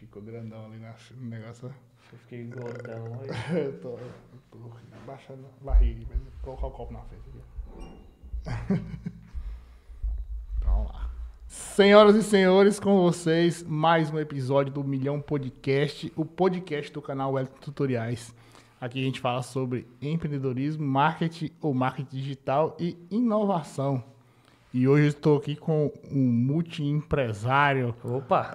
ficou grandão ali no negócio. Né? Eu fiquei gordão. aí. tô, eu tô baixando a barriga, mas colocar o copo na frente aqui. então vamos lá. Senhoras e senhores, com vocês, mais um episódio do Milhão Podcast, o podcast do canal Wellington Tutoriais. Aqui a gente fala sobre empreendedorismo, marketing ou marketing digital e inovação. E hoje estou aqui com um multi-empresário. Opa!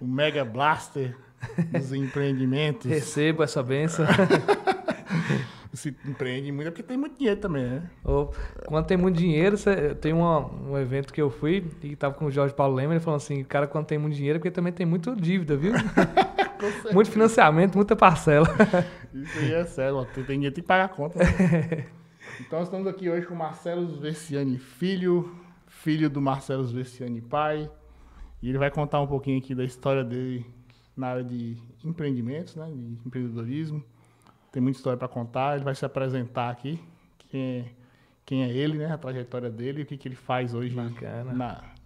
o Mega Blaster dos empreendimentos. Recebo essa benção. Se empreende muito é porque tem muito dinheiro também, né? quando tem muito dinheiro, tem uma, um evento que eu fui e estava com o Jorge Paulo Lema, ele falou assim, cara, quando tem muito dinheiro é porque também tem muita dívida, viu? muito financiamento, muita parcela. Isso aí é sério, tu tem dinheiro tem que pagar a conta. Né? Então estamos aqui hoje com Marcelo Vesciani, Filho, filho do Marcelo Vesciani, Pai. E ele vai contar um pouquinho aqui da história dele na área de empreendimentos, né, de empreendedorismo. Tem muita história para contar, ele vai se apresentar aqui, quem é, quem é ele, né, a trajetória dele, o que, que ele faz hoje na,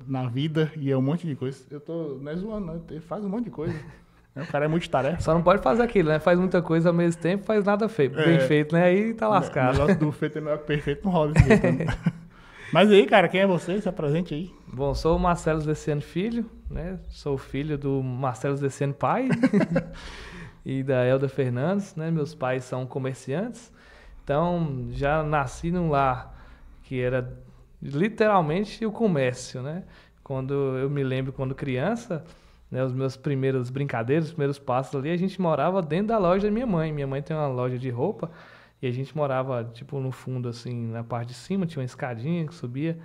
na vida, e é um monte de coisa. Eu tô, não é zoando, não, né, ele faz um monte de coisa. É, o cara é multitarefa. Só não pode fazer aquilo, né? Faz muita coisa ao mesmo tempo, faz nada feito, É, bem feito, né? Aí tá lascado. O do feito é que o perfeito, não rola né? Mas aí, cara, quem é você? Se apresente aí. Bom, sou o Marcelo Luciano Filho, né? Sou filho do Marcelo Luciano Pai e da Elda Fernandes, né? Meus pais são comerciantes. Então, já nasci num lar que era literalmente o comércio, né? Quando eu me lembro, quando criança, né, os meus primeiros brincadeiras, os primeiros passos ali, a gente morava dentro da loja da minha mãe. Minha mãe tem uma loja de roupa e a gente morava, tipo, no fundo, assim, na parte de cima, tinha uma escadinha que subia.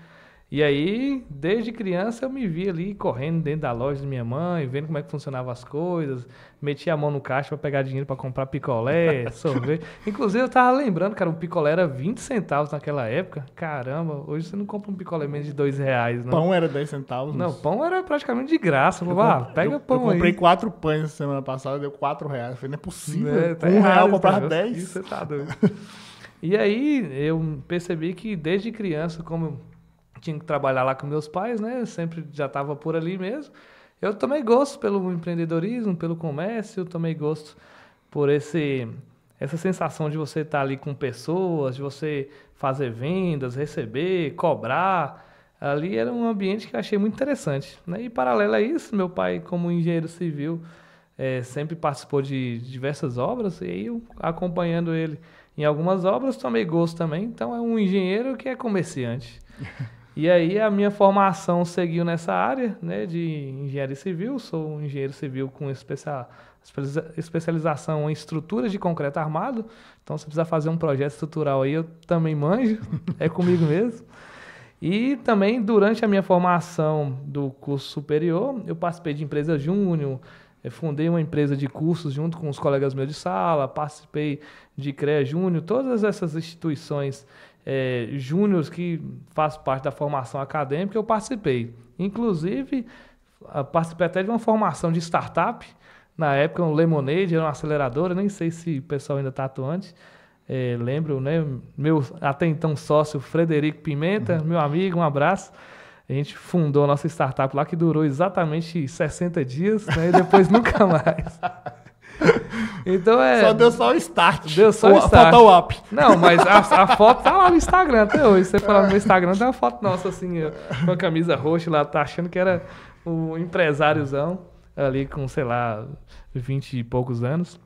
E aí, desde criança, eu me vi ali correndo dentro da loja da minha mãe, vendo como é que funcionavam as coisas, metia a mão no caixa para pegar dinheiro para comprar picolé, sorvete. Inclusive, eu tava lembrando, cara, um picolé era 20 centavos naquela época. Caramba, hoje você não compra um picolé menos de 2 reais, não. Né? Pão era 10 centavos? Não, pão era praticamente de graça. Eu ah, pega eu, pão aí. Eu comprei aí. quatro pães semana passada, deu 4 reais. Eu falei, não é possível, é, tá um errado, real comprar tá, 10? Isso, você tá doido. e aí, eu percebi que desde criança, como tinha que trabalhar lá com meus pais, né? Sempre já estava por ali mesmo. Eu tomei gosto pelo empreendedorismo, pelo comércio, tomei gosto por esse essa sensação de você estar tá ali com pessoas, de você fazer vendas, receber, cobrar. Ali era um ambiente que eu achei muito interessante. Né? E paralelo a isso, meu pai, como engenheiro civil, é, sempre participou de diversas obras e eu acompanhando ele em algumas obras tomei gosto também. Então é um engenheiro que é comerciante. E aí a minha formação seguiu nessa área né, de engenharia civil, sou um engenheiro civil com especial, especialização em estruturas de concreto armado, então se precisar fazer um projeto estrutural aí eu também manjo, é comigo mesmo. E também durante a minha formação do curso superior, eu participei de empresa júnior, eh, fundei uma empresa de cursos junto com os colegas meus de sala, participei de CREA Júnior, todas essas instituições é, júniores que faz parte da formação acadêmica, eu participei. Inclusive, participei até de uma formação de startup, na época um Lemonade, era uma aceleradora, nem sei se o pessoal ainda está atuante. É, lembro, né? Meu até então sócio Frederico Pimenta, uhum. meu amigo, um abraço. A gente fundou a nossa startup lá que durou exatamente 60 dias, né? E depois nunca mais. Então é. Só deu só o start. Deu só o, o start. Faltou o up. Não, mas a, a, foto tá lá no Instagram até hoje. Você falar no meu Instagram, tem uma foto nossa assim, eu, com a camisa roxa lá, tá achando que era o empresáriozão ali com, sei lá, vinte e poucos anos.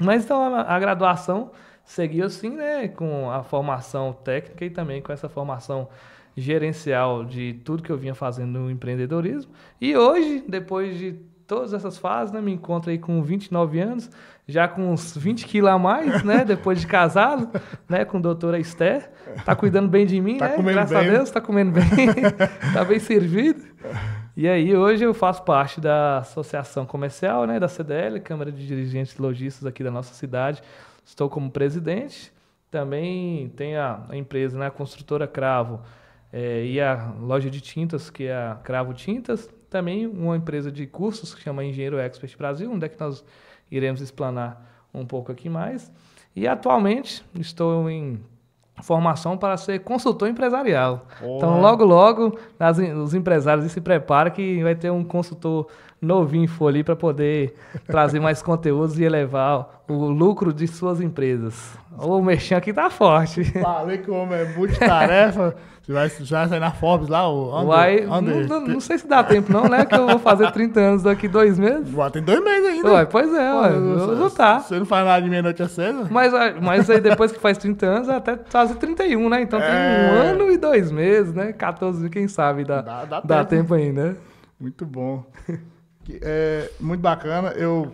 Mas então a, a graduação seguiu assim, né? Com a formação técnica e também com essa formação gerencial de tudo que eu vinha fazendo no empreendedorismo. E hoje, depois de todas essas fases, né? Me encontro aí com 29 anos, já com uns 20 quilos a mais, né? Depois de casado, né? Com a doutora Esther. Tá cuidando bem de mim, tá né? Comendo Graças bem. a Deus, tá comendo bem. tá bem servido. E aí, hoje eu faço parte da Associação Comercial, né? Da CDL, Câmara de Dirigentes e Lojistas aqui da nossa cidade. Estou como presidente. Também tem a, a empresa, né? A Construtora Cravo. É, e a loja de tintas, que é a Cravo Tintas, também uma empresa de cursos que chama Engenheiro Expert Brasil, onde é que nós iremos explanar um pouco aqui mais. E atualmente estou em formação para ser consultor empresarial. Oh. Então, logo, logo, os empresários se preparam que vai ter um consultor novinho ali para poder trazer mais conteúdos e elevar o lucro de suas empresas. O mexão aqui tá forte. Falei que o homem é multitarefa. Você vai, vai sair na Forbes lá, o Under, Uai, under. Não, não, sei se dá tempo não, né? Que eu vou fazer 30 anos daqui dois meses. Uai, tem dois meses ainda. Uai, pois é, Pô, uai, eu vou tá. Você não faz nada de meia-noite a cedo? Mas, ah, mas aí depois que faz 30 anos, até fazer 31, né? Então é... tem um é. ano e dois meses, né? 14, quem sabe dá, dá, dá, dá tempo. tempo ainda. Né? Muito bom. É, muito bacana. Eu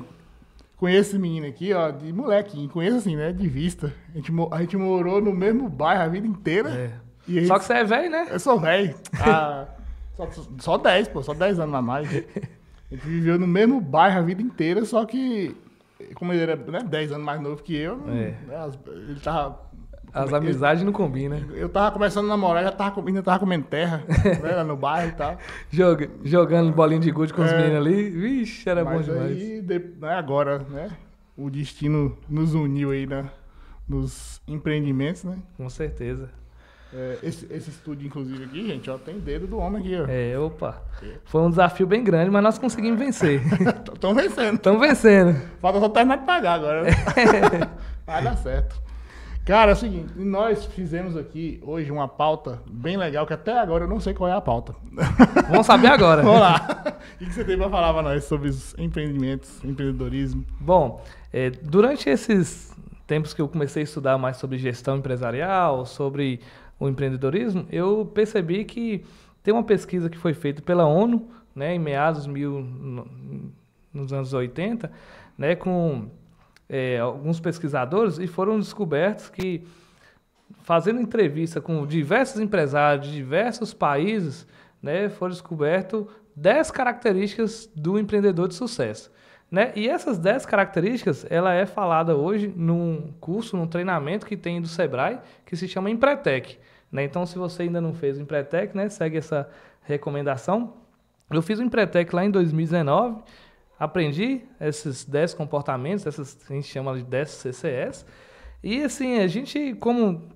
conheço esse menino aqui, ó, de moleque, conheço assim, né, de vista. A gente, a gente morou no mesmo bairro a vida inteira. É. Só que você é velho, né? Eu sou velho. Ah, só, 10, pô, só 10 anos a mais. Né? A gente viveu no mesmo bairro a vida inteira, só que como ele era né, 10 anos mais novo que eu, é. né, ele tava. As amizades não combinam. Né? Eu tava começando a namorar, já tava comendo, tava comendo terra, né, lá no bairro e tal. Joga, jogando bolinha de gude com é, os meninos ali. Vixe, era bom demais. Aí, de, né, agora, né? O destino nos uniu aí na, né, nos empreendimentos, né? Com certeza. É, esse, esse estúdio, inclusive, aqui, gente, ó, tem dedo do homem aqui, ó. É, opa. É. Foi um desafio bem grande, mas nós conseguimos vencer. Estão vencendo. Estamos vencendo. Falta só terminar de pagar agora. Né? Vai dar certo. Cara, é o seguinte, nós fizemos aqui hoje uma pauta bem legal, que até agora eu não sei qual é a pauta. Vamos saber agora. Vamos lá. O que você tem para falar para nós sobre os empreendimentos, empreendedorismo? Bom, é, durante esses tempos que eu comecei a estudar mais sobre gestão empresarial, sobre o empreendedorismo, eu percebi que tem uma pesquisa que foi feita pela ONU, né, em meados mil, nos anos 80, né, com é, alguns pesquisadores e foram descobertos que fazendo entrevista com diversos empresários de diversos países, né, foram descoberto 10 características do empreendedor de sucesso. Né? E essas 10 características, ela é falada hoje num curso, num treinamento que tem do Sebrae, que se chama Empretec. Né? Então, se você ainda não fez o Empretec, né, segue essa recomendação. Eu fiz o Empretec lá em 2019, aprendi esses 10 comportamentos, essas a gente chama de 10 CCS. E assim, a gente, como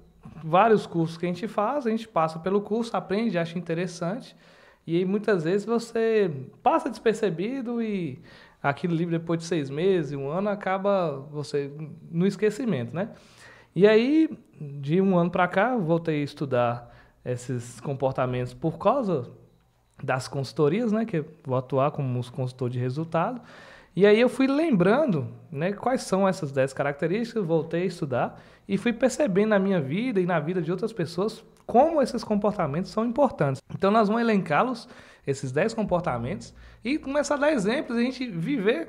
vários cursos que a gente faz, a gente passa pelo curso, aprende, acha interessante. E aí, muitas vezes você passa despercebido e aquilo livre depois de seis meses, um ano, acaba você no esquecimento, né? E aí, de um ano para cá, voltei a estudar esses comportamentos por causa das consultorias, né? Que eu vou atuar como consultor de resultado. E aí eu fui lembrando né, quais são essas dez características, voltei a estudar e fui percebendo na minha vida e na vida de outras pessoas como esses comportamentos são importantes. Então nós vamos elencá-los esses 10 comportamentos e começar a dar exemplos, a gente viver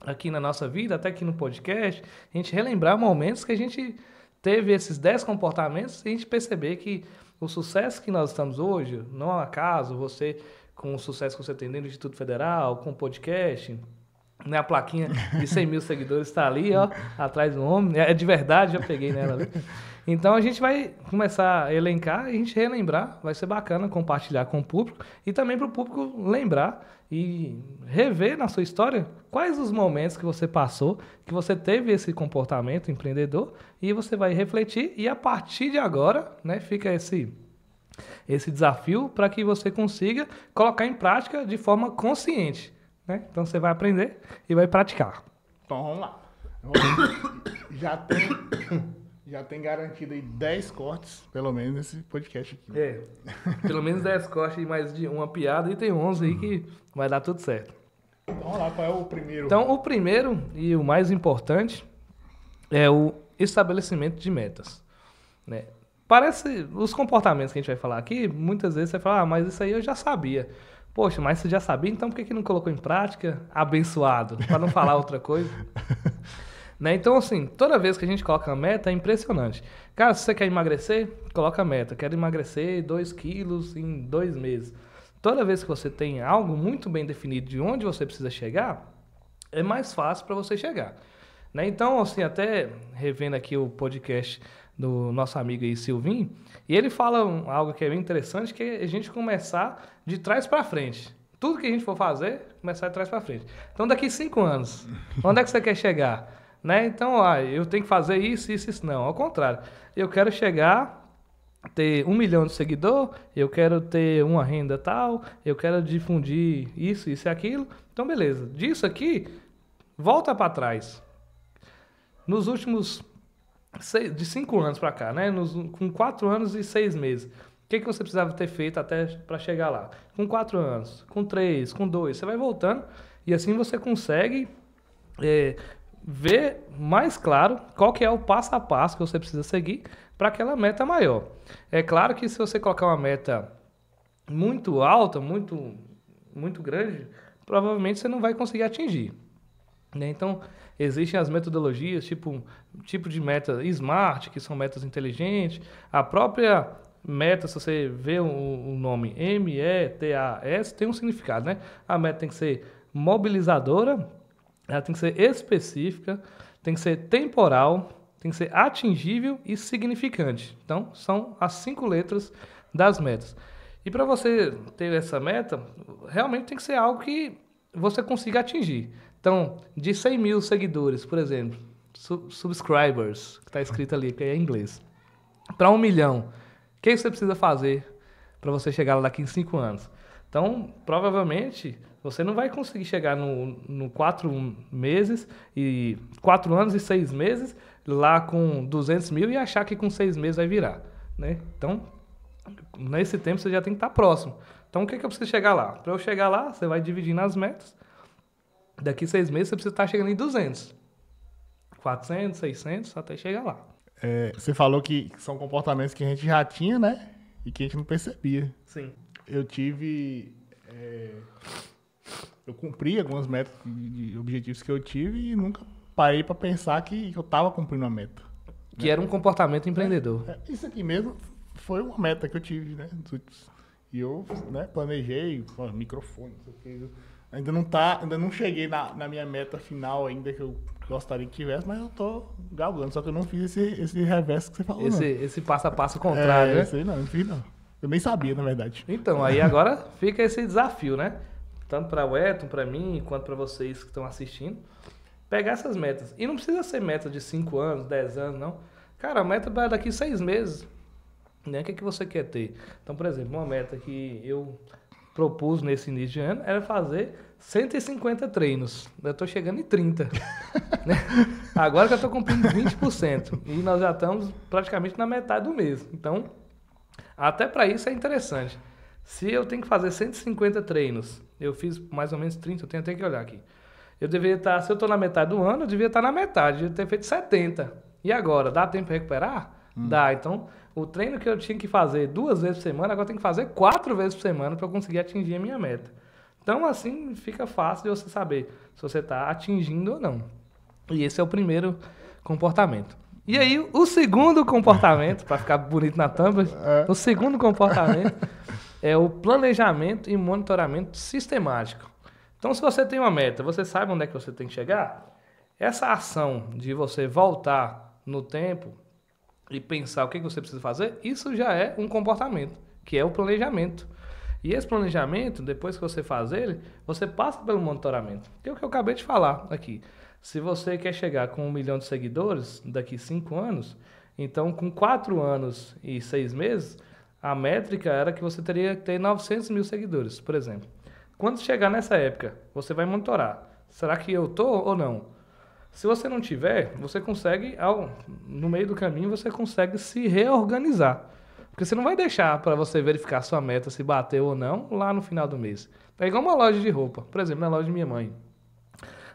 aqui na nossa vida, até aqui no podcast, a gente relembrar momentos que a gente teve esses 10 comportamentos e a gente perceber que o sucesso que nós estamos hoje, não é acaso você com o sucesso que você tem dentro do Instituto Federal, com o podcast, né, a plaquinha de 100 mil seguidores está ali, ó, atrás do homem. É de verdade, já peguei nela ali. Então a gente vai começar a elencar e a gente relembrar, vai ser bacana compartilhar com o público e também para o público lembrar e rever na sua história quais os momentos que você passou, que você teve esse comportamento empreendedor e você vai refletir e a partir de agora, né, fica esse esse desafio para que você consiga colocar em prática de forma consciente, né? Então você vai aprender e vai praticar. Então vamos lá. Já tem já tem garantido aí 10 cortes, pelo menos, nesse podcast aqui. É. Pelo menos 10 cortes e mais de uma piada. E tem 11 aí que vai dar tudo certo. Então, vamos lá, qual é o primeiro? Então, o primeiro e o mais importante é o estabelecimento de metas. Né? Parece, os comportamentos que a gente vai falar aqui, muitas vezes você fala, ah, mas isso aí eu já sabia. Poxa, mas você já sabia, então por que, que não colocou em prática? Abençoado, para não falar outra coisa. Né? Então, assim, toda vez que a gente coloca meta, é impressionante. Cara, se você quer emagrecer, coloca a meta. Quero emagrecer 2 quilos em dois meses. Toda vez que você tem algo muito bem definido de onde você precisa chegar, é mais fácil para você chegar. Né? Então, assim, até revendo aqui o podcast do nosso amigo aí, Silvinho, e ele fala algo que é bem interessante, que é a gente começar de trás para frente. Tudo que a gente for fazer, começar de trás para frente. Então, daqui cinco anos, onde é que você quer chegar? Né? Então, eu tenho que fazer isso, isso, isso. Não, ao contrário. Eu quero chegar, ter um milhão de seguidor, eu quero ter uma renda tal, eu quero difundir isso, isso e aquilo. Então, beleza. Disso aqui, volta para trás. Nos últimos seis, de cinco anos para cá, né? Nos, com quatro anos e seis meses. O que, que você precisava ter feito até para chegar lá? Com quatro anos, com três, com dois, você vai voltando e assim você consegue é, ver mais claro qual que é o passo a passo que você precisa seguir para aquela meta maior. É claro que se você colocar uma meta muito alta, muito muito grande, provavelmente você não vai conseguir atingir. Né? Então, existem as metodologias, tipo, tipo de meta SMART, que são metas inteligentes. A própria meta, se você vê o, nome M-E-T-A-S, tem um significado, né? A meta tem que ser mobilizadora, ela tem que ser específica, tem que ser temporal, tem que ser atingível e significante. Então, são as cinco letras das metas. E para você ter essa meta, realmente tem que ser algo que você consiga atingir. Então, de 100 mil seguidores, por exemplo, su subscribers, que está escrito ali, que é em inglês, para um milhão, o que você precisa fazer para você chegar lá daqui em cinco anos? Então, provavelmente, você não vai conseguir chegar no, no quatro meses e quatro anos e seis meses lá com 200 mil e achar que com seis meses vai virar, né? Então, nesse tempo você já tem que estar próximo. Então, o que é que eu preciso chegar lá? Para eu chegar lá, você vai dividindo as metas. Daqui seis meses você precisa estar chegando em 200, 400, 600, até chegar lá. É, você falou que são comportamentos que a gente já tinha, né? E que a gente não percebia. Sim eu tive. É, eu cumpri algumas metas e objetivos que eu tive e nunca parei para pensar que, eu estava cumprindo a meta. Que né? era um comportamento empreendedor. É, é, isso aqui mesmo foi uma meta que eu tive, né? E eu né, planejei, ó, microfone, isso aqui. Ainda não, tá, ainda não cheguei na, na minha meta final ainda que eu gostaria que tivesse, mas eu tô galgando. Só que eu não fiz esse, esse reverso que você falou, esse, não. Esse passo a passo contrário, é, né? Esse não, não fiz não. Eu nem sabia, na verdade. Então, aí agora fica esse desafio, né? Tanto para o Eton, para mim, quanto para vocês que estão assistindo. Pegar essas metas. E não precisa ser meta de 5 anos, 10 anos, não. Cara, a meta para daqui 6 meses. Né? O que, é que você quer ter? Então, por exemplo, uma meta que eu propus nesse início de ano era fazer 150 treinos. Eu estou chegando em 30. né? Agora que eu estou cumprindo 20%. E nós já estamos praticamente na metade do mês. Então, até para isso é interessante. Se eu tenho que fazer 150 treinos, eu fiz mais ou menos 30, eu tenho até que olhar aqui. Eu deveria estar, tá, se eu estou na metade do ano, eu devia estar tá na metade, eu devia ter feito 70. E agora, dá tempo para recuperar? Hum. Dá. Então, o treino que eu tinha que fazer duas vezes por semana, agora eu tenho que fazer quatro vezes por semana para eu conseguir atingir a minha meta. Então, assim, fica fácil de você saber se você está atingindo ou não. E esse é o primeiro comportamento. E aí, o segundo comportamento, para ficar bonito na tampa, é. o segundo comportamento é o planejamento e monitoramento sistemático. Então, se você tem uma meta, você sabe onde é que você tem que chegar, essa ação de você voltar no tempo e pensar o é que você precisa fazer, isso já é um comportamento, que é o planejamento. E esse planejamento, depois que você faz ele, você passa pelo monitoramento, que é o que eu acabei de falar aqui. Se você quer chegar com um milhão de seguidores daqui cinco anos, então com quatro anos e seis meses, a métrica era que você teria que ter 900 mil seguidores, por exemplo. Quando chegar nessa época, você vai monitorar. Será que eu tô ou não? Se você não tiver, você consegue, ao, no meio do caminho, você consegue se reorganizar. Porque você não vai deixar para você verificar sua meta se bateu ou não lá no final do mês. É igual uma loja de roupa. Por exemplo, na loja de minha mãe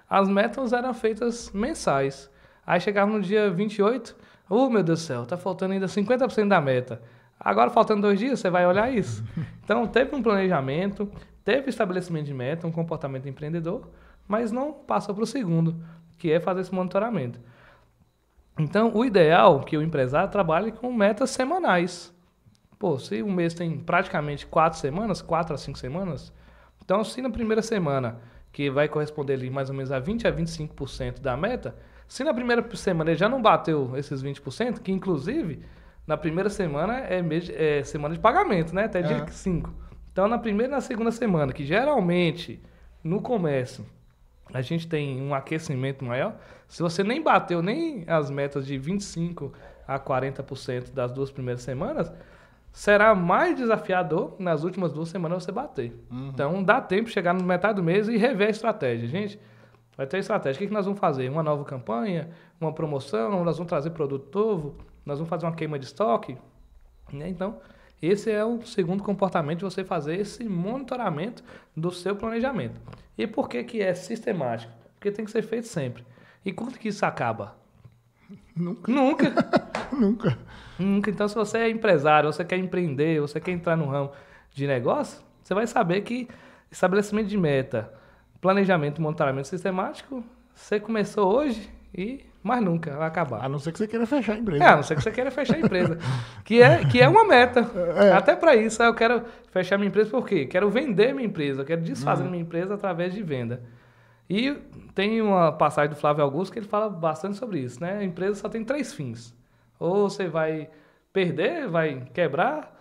as metas eram feitas mensais. Aí chegava no dia 28, oh meu Deus do céu, tá faltando ainda 50% da meta. Agora faltando dois dias, você vai olhar isso. Então teve um planejamento, teve estabelecimento de meta, um comportamento empreendedor, mas não passou para o segundo, que é fazer esse monitoramento. Então, o ideal é que o empresário trabalhe com metas semanais. Pô, se um mês tem praticamente quatro semanas, quatro a cinco semanas, então se na primeira semana que vai corresponder ali mais ou menos a 20 a 25% da meta, se na primeira semana ele já não bateu esses 20%, que inclusive na primeira semana é, mês, é semana de pagamento, né? Até dia 5. É. Então, na primeira e na segunda semana, que geralmente no comércio a gente tem um aquecimento maior, se você nem bateu nem as metas de 25 a 40% das duas primeiras semanas, será mais desafiador nas últimas duas semanas você bater. Uhum. Então, dá tempo de chegar na metade do mês e rever a estratégia. Gente, vai ter estratégia. O que, que nós vamos fazer? Uma nova campanha? Uma promoção? Nós vamos trazer produto novo? Nós vamos fazer uma queima de estoque? Né? Então, esse é o segundo comportamento de você fazer esse monitoramento do seu planejamento. E por que, que é sistemático? Porque tem que ser feito sempre. E quando que isso acaba? Nunca. Nunca. Nunca. Nunca. Hum, então, se você é empresário, você quer empreender, você quer entrar no ramo de negócio, você vai saber que estabelecimento de meta, planejamento, monitoramento sistemático, você começou hoje e mais nunca vai acabar. A não ser que você queira fechar a empresa. É, a não ser que você queira fechar a empresa. que, é, que é uma meta. É. Até para isso, eu quero fechar minha empresa por quê? Quero vender minha empresa, eu quero desfazer uhum. minha empresa através de venda. E tem uma passagem do Flávio Augusto que ele fala bastante sobre isso, né? A empresa só tem três fins: ou você vai perder, vai quebrar,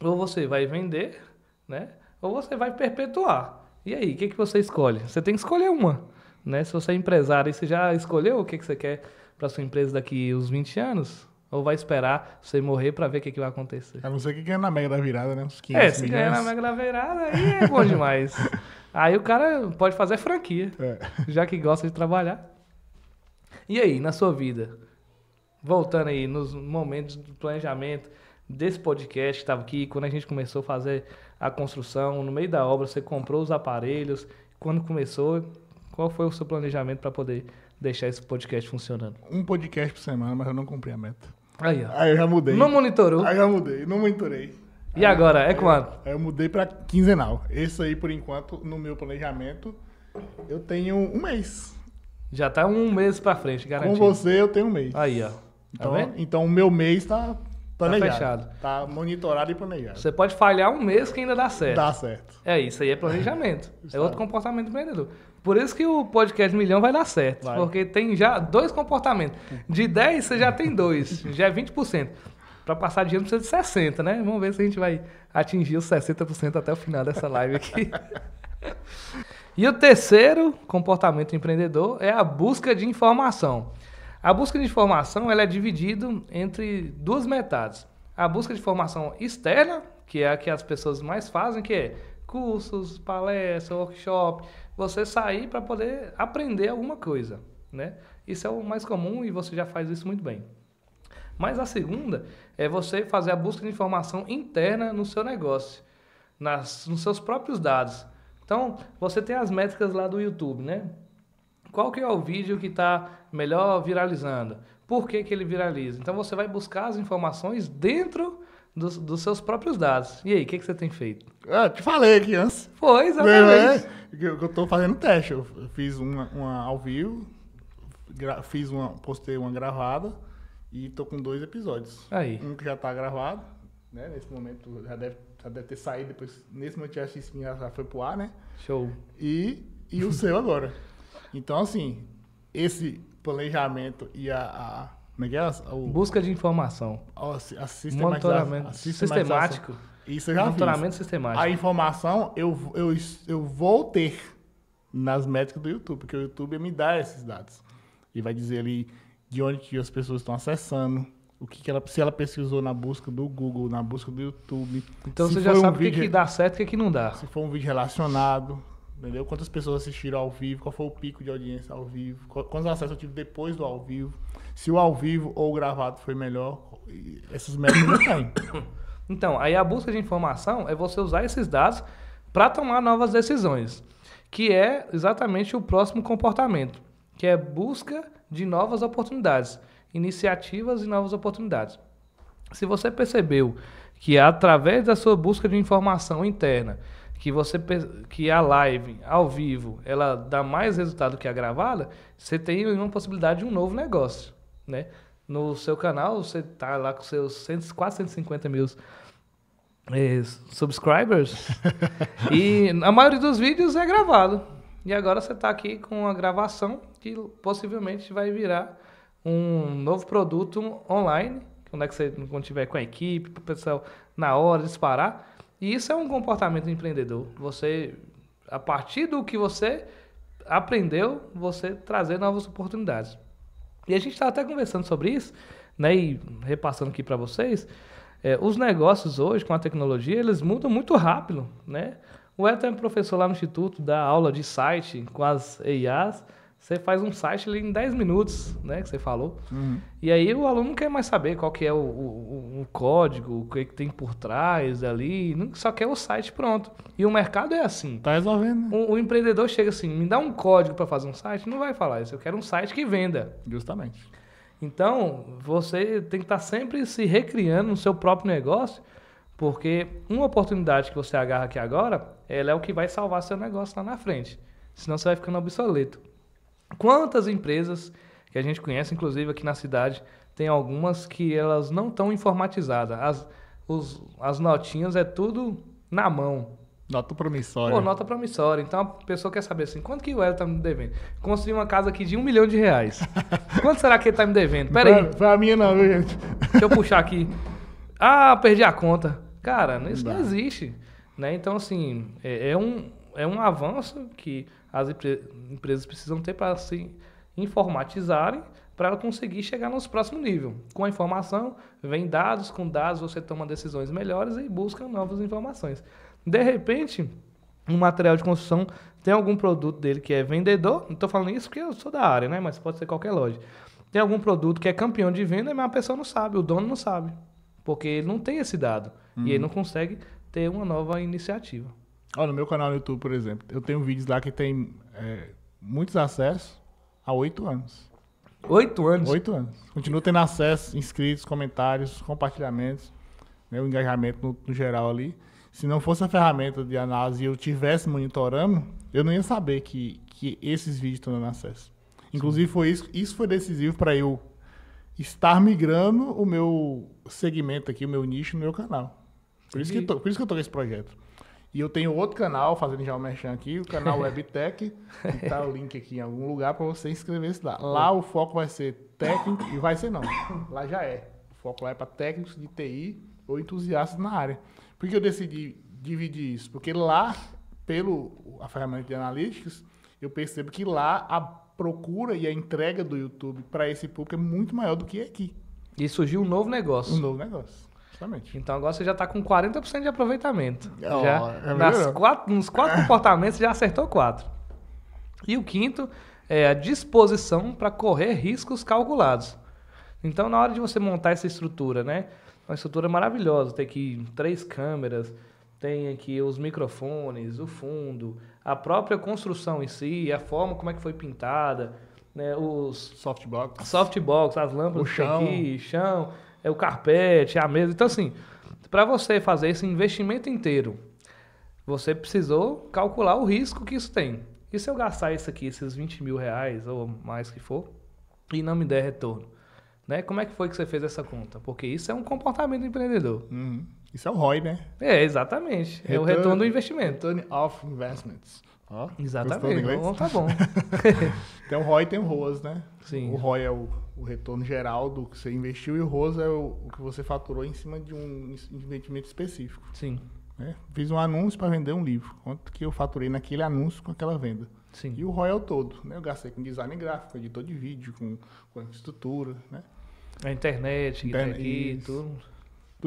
ou você vai vender, né? Ou você vai perpetuar. E aí, o que, que você escolhe? Você tem que escolher uma. Né? Se você é empresário e você já escolheu o que, que você quer para sua empresa daqui uns 20 anos, ou vai esperar você morrer para ver o que, que vai acontecer? A não ser que ganha na mega da virada, né? Uns 15 É, se ganhar na mega da virada, aí é bom demais. aí o cara pode fazer franquia, é. já que gosta de trabalhar. E aí, na sua vida? voltando aí nos momentos do planejamento desse podcast que estava aqui, quando a gente começou a fazer a construção, no meio da obra, você comprou os aparelhos, quando começou, qual foi o seu planejamento para poder deixar esse podcast funcionando? Um podcast por semana, mas eu não cumpri a meta. Aí, ó. Aí eu já mudei. Não monitorou? Aí eu já mudei, não monitorei. E aí, agora, é quanto? Aí, é, aí eu mudei para quinzenal. Esse aí, por enquanto, no meu planejamento, eu tenho um mês. Já tá um mês para frente, garantido. Com você eu tenho um mês. Aí, ó. Tá então, tá então o meu mês está tá planejado. Tá fechado. Tá monitorado e planejado. Você pode falhar um mês que ainda dá certo. Dá certo. É isso aí, é planejamento. é outro comportamento empreendedor. Por isso que o podcast milhão vai dar certo. Vai. Porque tem já dois comportamentos. De 10, você já tem dois. já é 20%. Para passar dinheiro precisa de 60, né? Vamos ver se a gente vai atingir os 60% até o final dessa live aqui. e o terceiro comportamento empreendedor é a busca de informação. A busca de informação ela é dividida entre duas metades. A busca de informação externa, que é a que as pessoas mais fazem, que é cursos, palestras, workshop, você sair para poder aprender alguma coisa, né? Isso é o mais comum e você já faz isso muito bem. Mas a segunda é você fazer a busca de informação interna no seu negócio, nas, nos seus próprios dados. Então, você tem as métricas lá do YouTube, né? qual que é o vídeo que está melhor viralizando, por que, que ele viraliza. Então você vai buscar as informações dentro dos, dos seus próprios dados. E aí, o que, que você tem feito? Eu ah, te falei aqui antes. Foi, é, exatamente. É, eu, eu, eu tô fazendo teste. Eu fiz uma, uma ao vivo, fiz uma, postei uma gravada e tô com dois episódios. Aí. Um que já tá gravado, né? Nesse momento já deve, já deve ter saído depois. Nesse momento já, já foi pro ar, né? Show. E, e o seu agora. Então, assim, esse planejamento e a, a como é que é? O, Busca de informação. A, a Monitoramento a sistemático. Isso eu já Monitoramento fiz. sistemático. A informação eu, eu, eu vou ter nas métricas do YouTube, porque o YouTube me dá esses dados. E vai dizer ali de onde que as pessoas estão acessando, o que, que ela, se ela pesquisou na busca do Google, na busca do YouTube. Então se você já sabe o que, que dá certo e o que não dá. Se for um vídeo relacionado, Entendeu? Quantas pessoas assistiram ao vivo, qual foi o pico de audiência ao vivo, quantos acessos eu tive depois do ao vivo, se o ao vivo ou o gravado foi melhor, esses métodos não tem. Então, aí a busca de informação é você usar esses dados para tomar novas decisões, que é exatamente o próximo comportamento, que é busca de novas oportunidades, iniciativas e novas oportunidades. Se você percebeu que é através da sua busca de informação interna, que você que a live ao vivo ela dá mais resultado que a gravada, você tem uma possibilidade de um novo negócio, né? No seu canal, você tá lá com seus 100, quase 150 mil é, subscribers e a maioria dos vídeos é gravado. E agora você está aqui com a gravação que possivelmente vai virar um novo produto online, quando é que você quando tiver com a equipe, o pessoal na hora disparar e isso é um comportamento empreendedor. Você, a partir do que você aprendeu, você trazer novas oportunidades. E a gente está até conversando sobre isso, né? E repassando aqui para vocês, é, os negócios hoje com a tecnologia eles mudam muito rápido, né? O Ethan é um professor lá no instituto, dá aula de site com as EIAs. Você faz um site ali em 10 minutos, né? Que você falou. Uhum. E aí o aluno não quer mais saber qual que é o, o, o código, o que, é que, tem por trás ali. Só quer o site pronto. E o mercado é assim. Tá resolvendo. Né? O, o, empreendedor chega assim, me dá um código para fazer um site. Não vai falar isso. Eu quero um site que venda. Justamente. Então, você tem que estar tá sempre se recriando no seu próprio negócio. Porque uma oportunidade que você agarra aqui agora, ela é o que vai salvar seu negócio lá na frente. Senão você vai ficando obsoleto. Quantas empresas que a gente conhece, inclusive aqui na cidade, tem algumas que elas não estão informatizadas. As, os, as notinhas é tudo na mão. Nota promissória. Pô, nota promissória. Então a pessoa quer saber assim, quanto que o Hélio tá me devendo? Construí uma casa aqui de um milhão de reais. quanto será que ele tá me devendo? Pera aí. Pra minha não, gente. Deixa eu puxar aqui. Ah, perdi a conta. Cara, isso não, não existe. Né? Então, assim, é, é, um, é um avanço que as empresas precisam ter para se informatizarem para conseguir chegar no próximo nível. Com a informação, vem dados, com dados você toma decisões melhores e busca novas informações. De repente, um material de construção tem algum produto dele que é vendedor, não estou falando isso porque eu sou da área, né? mas pode ser qualquer loja. Tem algum produto que é campeão de venda, mas a pessoa não sabe, o dono não sabe, porque ele não tem esse dado e ele uhum. não consegue ter uma nova iniciativa. Ó, no meu canal no YouTube, por exemplo, eu tenho vídeos lá que tem é, muitos acessos há oito anos. Oito anos? Oito anos. Continua tendo acesso, inscritos, comentários, compartilhamentos, né, o engajamento no, no geral ali. Se não fosse a ferramenta de análise e eu tivesse monitorando, eu não ia saber que, que esses vídeos estão dando acesso. Inclusive, foi isso, isso foi decisivo para eu estar migrando o meu segmento aqui, o meu nicho no meu canal. Por isso, que, tô, por isso que eu tô com esse projeto. E eu tenho outro canal, fazendo já o merchan aqui, o canal WebTech, que tá o link aqui em algum lugar para você inscrever-se lá. Lá o foco vai ser técnico, e vai ser não, lá já é. O foco lá é para técnicos de TI ou entusiastas na área. Por que eu decidi dividir isso? Porque lá, pelo a ferramenta de analytics, eu percebo que lá a procura e a entrega do YouTube para esse público é muito maior do que aqui. E surgiu um novo negócio. Um novo negócio. Justamente. Então agora você já está com 40% de aproveitamento. Oh, já é nas quatro, nos quatro comportamentos já acertou quatro. E o quinto é a disposição para correr riscos calculados. Então na hora de você montar essa estrutura, né? Uma estrutura maravilhosa, tem aqui três câmeras, tem aqui os microfones, o fundo, a própria construção em si, a forma como é que foi pintada, né, os softbox, softbox, as lâmpadas o chão, aqui, chão, é o carpete, é a mesa. Então, assim, para você fazer esse investimento inteiro, você precisou calcular o risco que isso tem. E se eu gastar isso aqui, esses 20 mil reais ou mais que for, e não me der retorno? Né? Como é que foi que você fez essa conta? Porque isso é um comportamento empreendedor. Uhum. Isso é o ROI, né? É, exatamente. Return, é o retorno do investimento. Return of Investments. Exatamente. Então, tá bom. tem o ROI e tem o ROAS, né? Sim. O ROI é o, o, retorno geral do que você investiu e o ROAS é o, o que você faturou em cima de um investimento específico. Sim. Né? fiz um anúncio para vender um livro. Quanto que eu faturei naquele anúncio com aquela venda? Sim. E o ROI é o todo. Né? Eu gastei com design gráfico, editor de vídeo, com, com infraestrutura, né? A internet, internet aqui, tudo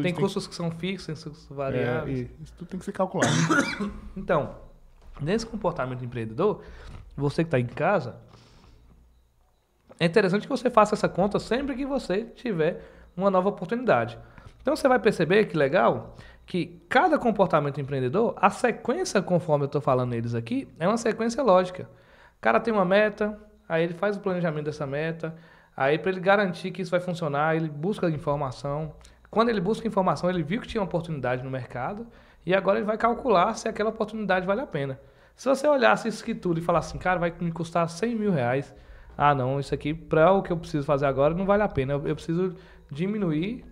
tem custos que... que são fixos, tem custos é, variáveis. É, isso tudo tem que ser calculado. então, Nesse comportamento empreendedor, você que está em casa, é interessante que você faça essa conta sempre que você tiver uma nova oportunidade. Então você vai perceber que legal que cada comportamento empreendedor, a sequência conforme eu estou falando eles aqui, é uma sequência lógica. O cara tem uma meta, aí ele faz o planejamento dessa meta, aí para ele garantir que isso vai funcionar, ele busca informação. Quando ele busca informação, ele viu que tinha uma oportunidade no mercado, e agora ele vai calcular se aquela oportunidade vale a pena. Se você olhasse isso aqui tudo e falasse assim, cara, vai me custar 100 mil reais. Ah, não, isso aqui, para o que eu preciso fazer agora, não vale a pena. Eu, eu preciso diminuir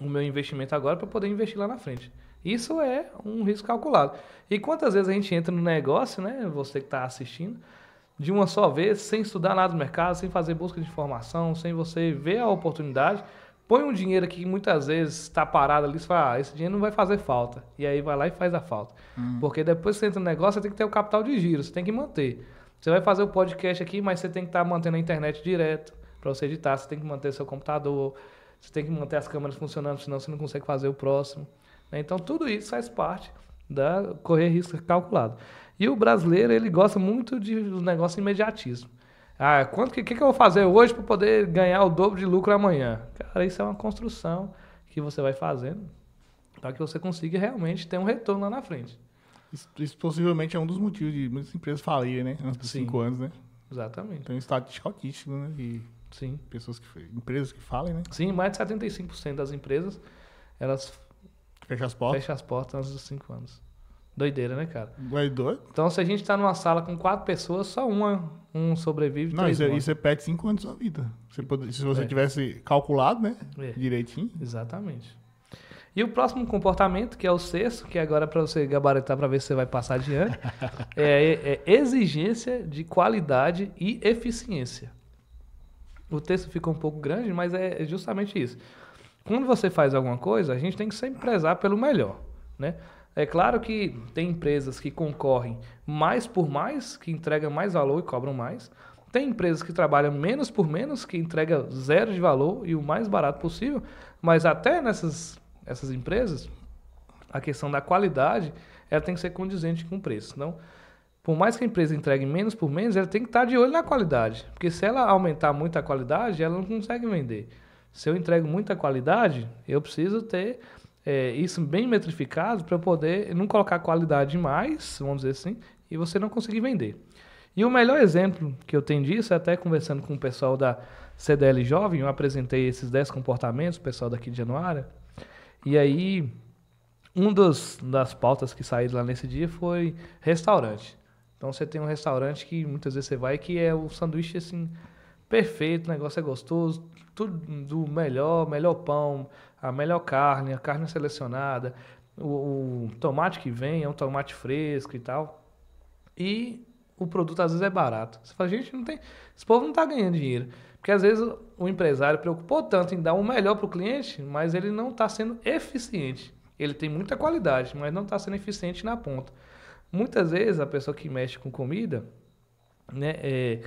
o meu investimento agora para poder investir lá na frente. Isso é um risco calculado. E quantas vezes a gente entra no negócio, né? Você que está assistindo, de uma só vez, sem estudar nada do mercado, sem fazer busca de informação, sem você ver a oportunidade põe um dinheiro aqui que muitas vezes está parado ali, você fala, ah, esse dinheiro não vai fazer falta. E aí vai lá e faz a falta. Hum. Porque depois que você entra no negócio, você tem que ter o capital de giro, você tem que manter. Você vai fazer o podcast aqui, mas você tem que estar tá mantendo a internet direto para você editar, você tem que manter seu computador, você tem que manter as câmeras funcionando, senão você não consegue fazer o próximo. Né? Então tudo isso faz parte da correr risco calculado. E o brasileiro, ele gosta muito de, do negócio imediatismo. Ah, quanto que, que, que eu vou fazer hoje para poder ganhar o dobro de lucro amanhã? Cara, isso é uma construção que você vai fazendo para que você consiga realmente ter um retorno lá na frente. Isso, isso possivelmente é um dos motivos de muitas empresas falirem, né? Nos cinco anos, né? Exatamente. Tem um estatística altíssimo, né? E Sim. Pessoas que, empresas que falem, né? Sim, mais de 75% das empresas, elas... Fecham as portas? Fecham as portas antes dos cinco anos. Doideira, né, cara? Então, se a gente está numa sala com quatro pessoas, só uma um sobrevive. Não, isso, isso você perde cinco anos da sua vida. Você pode, se você é. tivesse calculado, né? É. Direitinho. Exatamente. E o próximo comportamento, que é o sexto, que é agora é para você gabaritar para ver se você vai passar adiante, é, é, é exigência de qualidade e eficiência. O texto fica um pouco grande, mas é, é justamente isso. Quando você faz alguma coisa, a gente tem que sempre prezar pelo melhor, né? É claro que tem empresas que concorrem mais por mais, que entregam mais valor e cobram mais. Tem empresas que trabalham menos por menos, que entregam zero de valor e o mais barato possível. Mas até nessas essas empresas, a questão da qualidade ela tem que ser condizente com o preço. Então, por mais que a empresa entregue menos por menos, ela tem que estar de olho na qualidade. Porque se ela aumentar muito a qualidade, ela não consegue vender. Se eu entrego muita qualidade, eu preciso ter é, isso bem metrificado para poder não colocar qualidade mais, vamos dizer assim, e você não conseguir vender. E o melhor exemplo que eu tenho disso, é até conversando com o pessoal da CDL Jovem, eu apresentei esses 10 comportamentos, o pessoal daqui de Januária, e aí uma das pautas que saíram lá nesse dia foi restaurante. Então você tem um restaurante que muitas vezes você vai que é o sanduíche assim perfeito, o negócio é gostoso, tudo do melhor, melhor pão, a melhor carne, a carne selecionada, o, o tomate que vem é um tomate fresco e tal. E o produto às vezes é barato. Você fala, gente, não tem, esse povo não está ganhando dinheiro. Porque às vezes o empresário preocupou tanto em dar o melhor para o cliente, mas ele não está sendo eficiente. Ele tem muita qualidade, mas não está sendo eficiente na ponta. Muitas vezes a pessoa que mexe com comida, né, é,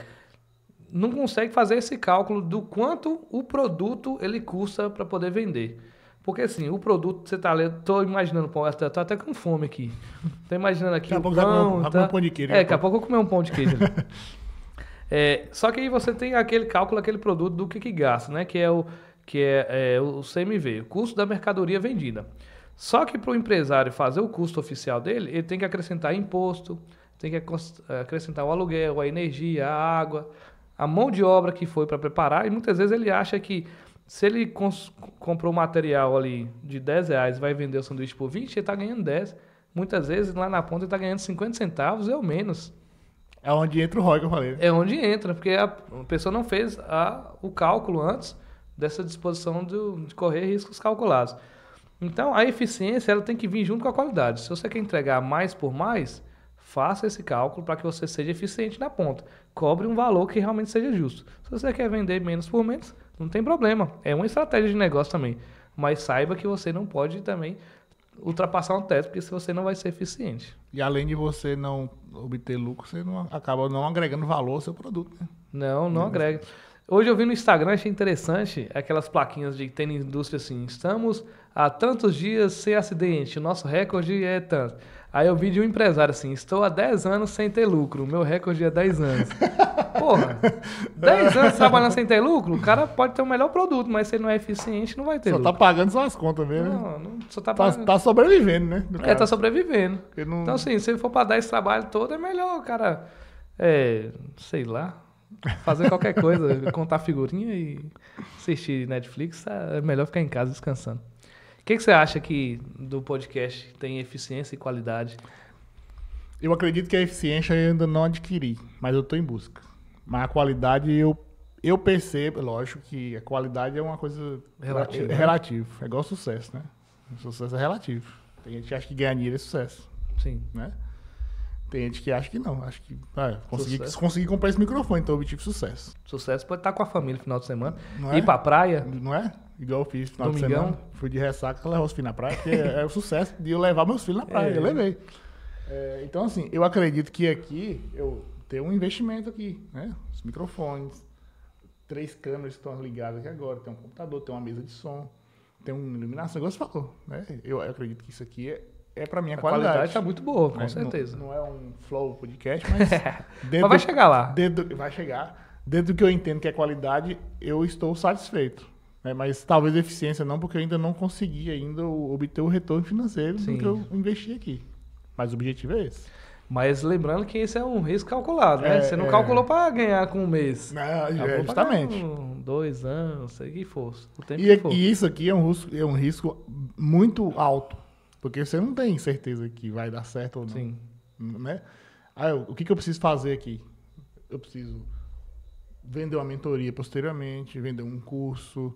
não consegue fazer esse cálculo do quanto o produto ele custa para poder vender. Porque assim, o produto, você tá lendo, tô imaginando, pô, eu tô até com fome aqui. Tô imaginando aqui. Daqui a pouco pão, tá... Tá um pão de queijo. É, né, daqui a pouco eu comer um pão de queijo. Né? é, só que aí você tem aquele cálculo, aquele produto do que, que gasta, né? Que é o que é, é o CMV, o custo da mercadoria vendida. Só que para o empresário fazer o custo oficial dele, ele tem que acrescentar imposto, tem que acrescentar o aluguel, a energia, a água, a mão de obra que foi para preparar, e muitas vezes ele acha que se ele comprou material ali de 10 reais vai vender o sanduíche por 20, ele está ganhando 10. Muitas vezes lá na ponta ele está ganhando 50 centavos ou menos. É onde entra o ROI que eu falei. Né? É onde entra, porque a pessoa não fez a, o cálculo antes dessa disposição do, de correr riscos calculados. Então, a eficiência ela tem que vir junto com a qualidade. Se você quer entregar mais por mais, faça esse cálculo para que você seja eficiente na ponta cobre um valor que realmente seja justo. Se você quer vender menos por menos, não tem problema. É uma estratégia de negócio também. Mas saiba que você não pode também ultrapassar um teto, porque se você não vai ser eficiente. E além de você não obter lucro, você não acaba não agregando valor ao seu produto. Né? Não, não, não né? agrega. Hoje eu vi no Instagram, achei interessante, aquelas plaquinhas de tênis indústria assim, estamos há tantos dias sem acidente, nosso recorde é tanto. Aí eu vi de um empresário assim, estou há 10 anos sem ter lucro, meu recorde é 10 anos. Porra, 10 anos trabalhando sem ter lucro, o cara pode ter o melhor produto, mas se ele não é eficiente, não vai ter só tá lucro. Só tá pagando suas contas mesmo, né? Não, não só tá, tá pagando. Tá sobrevivendo, né? É, tá sobrevivendo. Não... Então assim, se ele for para dar esse trabalho todo, é melhor o cara, é, sei lá fazer qualquer coisa, contar figurinha e assistir Netflix, tá, é melhor ficar em casa descansando. O que, que você acha que do podcast tem eficiência e qualidade? Eu acredito que a eficiência eu ainda não adquiri, mas eu estou em busca. Mas a qualidade eu, eu percebo, é lógico que a qualidade é uma coisa relativa. É né? relativo. É igual sucesso, né? O sucesso é relativo. Tem gente que acha que ganhar dinheiro é sucesso. Sim. Né? Tem gente que acha que não. Acho que ah, consegui, consegui comprar esse microfone, então eu obtive sucesso. Sucesso pode estar tá com a família no final de semana. Ir para é? pra praia. Não é? Igual eu fiz no final Domingão. de semana. Fui de ressaca, levar os filhos na praia, porque é, é, o sucesso de eu levar meus filhos na praia. É. Eu levei. É, então, assim, eu acredito que aqui eu tenho um investimento aqui, né? Os microfones, três câmeras que estão ligadas aqui agora, tem um computador, tem uma mesa de som, tem uma iluminação, igual você falou, né? Eu, eu acredito que isso aqui é, é para minha a qualidade. A qualidade tá muito boa, com é, certeza. Não, não, é um flow podcast, mas. É. mas vai chegar lá. Dentro, vai chegar. Dentro do que eu entendo que é qualidade, eu estou satisfeito. Né? Mas talvez eficiência não, porque eu ainda não consegui ainda obter o retorno financeiro Sim. do que eu investi aqui. Mas o objetivo é esse. Mas lembrando que esse é um risco calculado, né? É, você não é... calculou para ganhar com um mês. Não, é, justamente. Um, dois anos, sei que fosse. O tempo e, que for. e isso aqui é um é um risco muito alto. Porque você não tem certeza que vai dar certo ou não. Sim. Né? Ah, o que, que eu preciso fazer aqui? Eu preciso vender uma mentoria posteriormente, vender um curso,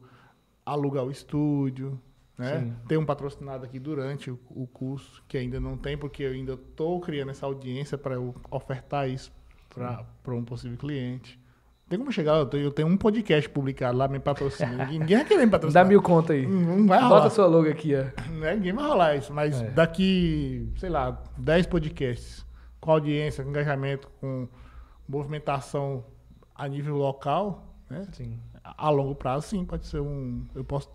alugar o estúdio, né? Tem um patrocinado aqui durante o, o, curso, que ainda não tem, porque eu ainda estou criando essa audiência para eu ofertar isso para um possível cliente. Tem como chegar? Eu tenho, eu tenho um podcast publicado lá, me patrocina. Ninguém vai querer me patrocinar. Dá mil conta aí. Não vai rolar. Bota sua logo aqui, ó. É, ninguém vai rolar isso. Mas é. daqui, sei lá, 10 podcasts com audiência, com engajamento, com movimentação a nível local, né? Sim. A longo prazo, sim, pode ser um. Eu posso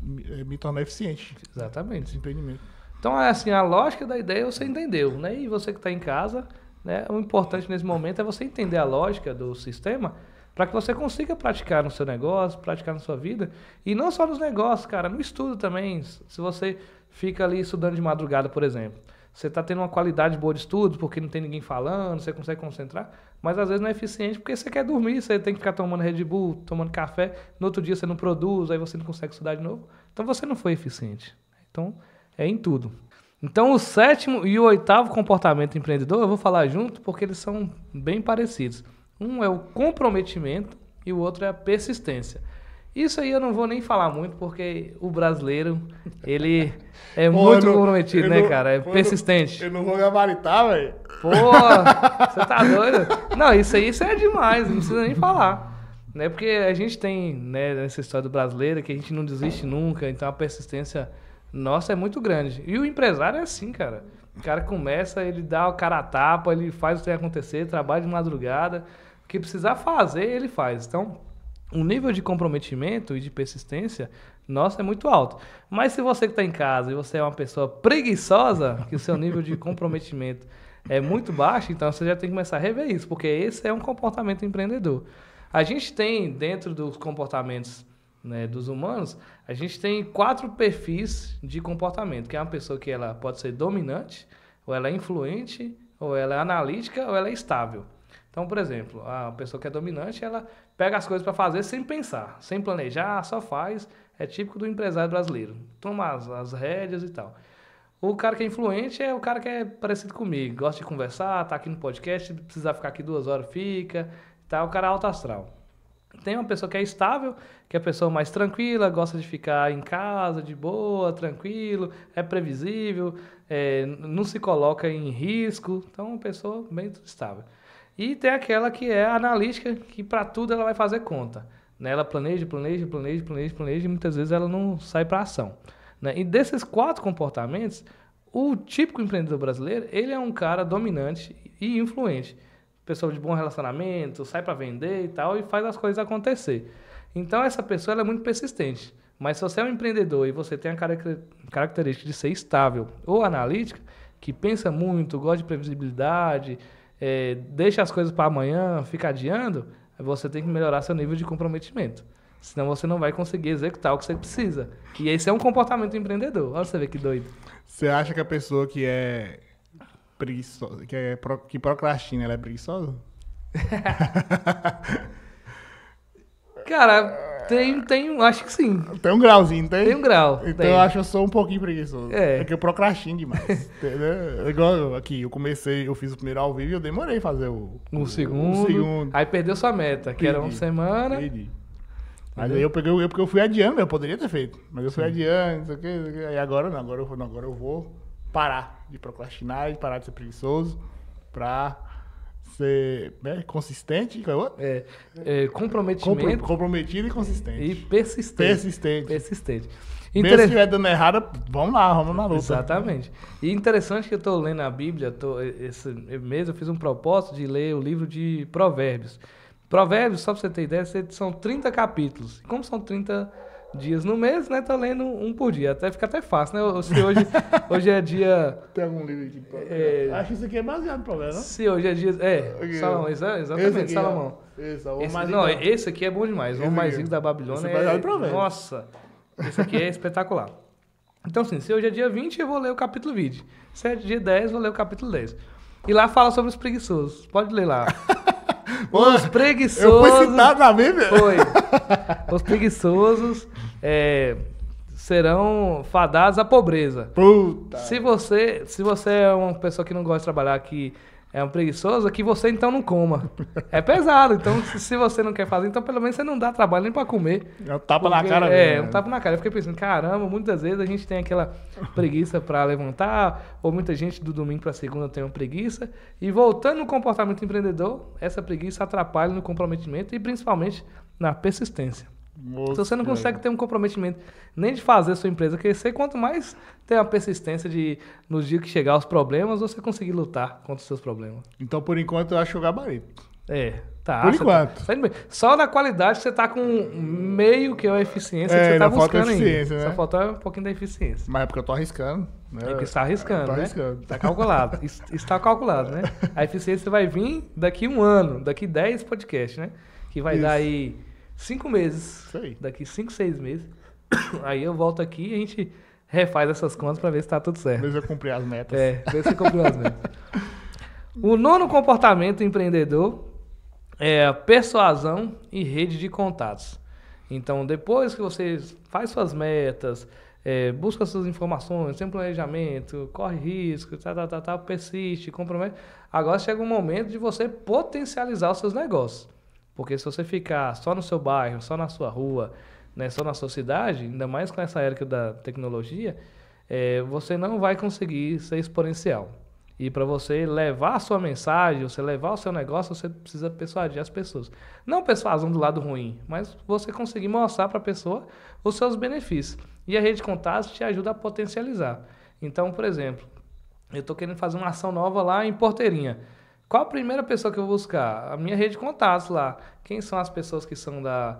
me, eh, me tornar eficiente. Exatamente. Esse empreendimento. Então, é assim, a lógica da ideia é você entendeu, né? E você que está em casa, né? O importante nesse momento é você entender a lógica do sistema para que você consiga praticar no seu negócio, praticar na sua vida e não só nos negócios, cara, no estudo também. Se você fica ali estudando de madrugada, por exemplo, você está tendo uma qualidade boa de estudo porque não tem ninguém falando, você consegue concentrar, mas às vezes não é eficiente porque você quer dormir, você tem que ficar tomando Red Bull, tomando café, no outro dia você não produz, aí você não consegue estudar de novo. Então você não foi eficiente. Então é em tudo. Então, o sétimo e o oitavo comportamento empreendedor eu vou falar junto porque eles são bem parecidos. Um é o comprometimento e o outro é a persistência. Isso aí eu não vou nem falar muito, porque o brasileiro, ele é Pô, muito não, comprometido, né, não, cara? É persistente. Eu não, eu não vou gabaritar, velho. Pô, você tá doido? Não, isso aí isso é demais, não precisa nem falar. Né? Porque a gente tem, né, nessa história do brasileiro, que a gente não desiste nunca, então a persistência nossa é muito grande. E o empresário é assim, cara. O cara começa, ele dá o cara a tapa, ele faz o que acontecer, trabalha de madrugada que precisar fazer, ele faz. Então, o nível de comprometimento e de persistência, nossa, é muito alto. Mas se você que está em casa e você é uma pessoa preguiçosa, que o seu nível de comprometimento é muito baixo, então você já tem que começar a rever isso, porque esse é um comportamento empreendedor. A gente tem, dentro dos comportamentos né, dos humanos, a gente tem quatro perfis de comportamento, que é uma pessoa que ela pode ser dominante, ou ela é influente, ou ela é analítica, ou ela é estável. Então, por exemplo, a pessoa que é dominante, ela pega as coisas para fazer sem pensar, sem planejar, só faz. É típico do empresário brasileiro. Toma as, as rédeas e tal. O cara que é influente é o cara que é parecido comigo, gosta de conversar, tá aqui no podcast, precisar ficar aqui duas horas, fica, tá? O cara é alto astral. Tem uma pessoa que é estável, que é a pessoa mais tranquila, gosta de ficar em casa, de boa, tranquilo, é previsível, é, não se coloca em risco, então é uma pessoa bem estável. E tem aquela que é analítica, que para tudo ela vai fazer conta. Né? Ela planeja, planeja, planeja, planeja, planeja, e muitas vezes ela não sai para ação. Né? E desses quatro comportamentos, o típico empreendedor brasileiro, ele é um cara dominante e influente. Pessoa de bom relacionamento, sai para vender e tal, e faz as coisas acontecer. Então, essa pessoa é muito persistente. Mas se você é um empreendedor e você tem a característica de ser estável ou analítica, que pensa muito, gosta de previsibilidade, é, deixa as coisas para amanhã, fica adiando, você tem que melhorar seu nível de comprometimento. Senão você não vai conseguir executar o que você precisa. E esse é um comportamento empreendedor. Olha você ver que doido. Você acha que a pessoa que é preguiçosa, que, é, que procrastina, ela é preguiçosa? Cara, tem, tem, acho que sim. Tem um grauzinho, tem? Tem um grau. Então tem. eu acho que eu sou um pouquinho preguiçoso. É. É que eu procrastino demais. entendeu? Igual aqui, eu comecei, eu fiz o primeiro ao vivo e eu demorei a fazer o. Um o, segundo. Um segundo. Aí perdeu sua meta, que era uma semana. Perdi. Mas aí eu peguei, eu, porque eu fui adiando, eu poderia ter feito. Mas eu fui adiante adiando, não sei o quê. Aí agora não, agora eu, não, agora eu vou parar de procrastinar, de parar de ser preguiçoso, pra ser né, consistente, é, é, é, comprometimento, comprometido e consistente. E persistente. Persistente. Persistente. Inter... Mesmo estiver dando errado, vamos lá, vamos na luta. Exatamente. E interessante que eu estou lendo a Bíblia, tô, esse mês eu fiz um propósito de ler o livro de Provérbios. Provérbios, só para você ter ideia, são 30 capítulos. Como são 30 dias no mês, né? Estou tá lendo um por dia. Até fica até fácil, né? Se hoje, hoje é dia. Tem algum livro aqui pra... é... Acho que isso aqui é baseado no problema, né? Se hoje é dia. É, okay. É- Salomão, exatamente, esse é- Salomão. Esse, é esse, não, esse aqui é bom demais. O mais rico da Babilônia esse é. problema. Nossa! Esse aqui é espetacular. Então, assim, se hoje é dia 20, eu vou ler o capítulo 20. Se é dia 10, eu vou ler o capítulo 10. E lá fala sobre os preguiçosos. Pode ler lá. Os preguiçosos. Eu fui citado na Bíblia? Foi. Os preguiçosos é, serão fadados à pobreza. Puta. Se você, se você é uma pessoa que não gosta de trabalhar, que é um preguiçoso, que você então não coma. É pesado. Então, se você não quer fazer, então pelo menos você não dá trabalho nem para comer. É um tapa porque, na cara É, mesmo. um tapa na cara. Eu fiquei pensando, caramba, muitas vezes a gente tem aquela preguiça para levantar, ou muita gente do domingo para segunda tem uma preguiça. E voltando no comportamento empreendedor, essa preguiça atrapalha no comprometimento e principalmente na persistência se então você não consegue ter um comprometimento nem de fazer a sua empresa crescer, quanto mais tem a persistência de, no dia que chegar os problemas, você conseguir lutar contra os seus problemas. Então, por enquanto, eu acho o gabarito. É, tá. Por tá enquanto. Tá, só na qualidade você tá com meio que a eficiência é, que você tá buscando ainda. Né? Só falta um pouquinho da eficiência. Mas é porque eu tô arriscando. Né? É porque está arriscando, né? Arriscando. Tá calculado. está calculado, né? A eficiência vai vir daqui um ano, daqui 10 podcasts, né? Que vai Isso. dar aí Cinco meses. Isso aí. Daqui cinco, seis meses. Aí eu volto aqui e a gente refaz essas contas para ver se tá tudo certo. Ver se eu cumpri as metas. É, ver se cumpriu as metas. O nono comportamento empreendedor é a persuasão e rede de contatos. Então, depois que você faz suas metas, é, busca suas informações, tem planejamento, corre risco, tá, tá, tá, tá, persiste, compromete. Agora chega um momento de você potencializar os seus negócios. Porque se você ficar só no seu bairro, só na sua rua, né, só na sua cidade, ainda mais com essa era é da tecnologia, é, você não vai conseguir ser exponencial. E para você levar a sua mensagem, você levar o seu negócio, você precisa persuadir as pessoas. Não persuasão do lado ruim, mas você conseguir mostrar para a pessoa os seus benefícios. E a rede de contatos te ajuda a potencializar. Então, por exemplo, eu estou querendo fazer uma ação nova lá em Porteirinha. Qual a primeira pessoa que eu vou buscar? A minha rede de contatos lá. Quem são as pessoas que são da